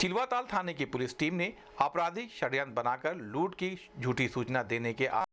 चिलवाताल थाने की police team ने आपराधिक षड्यंत्र बनाकर लूट की झूठी सूचना देने के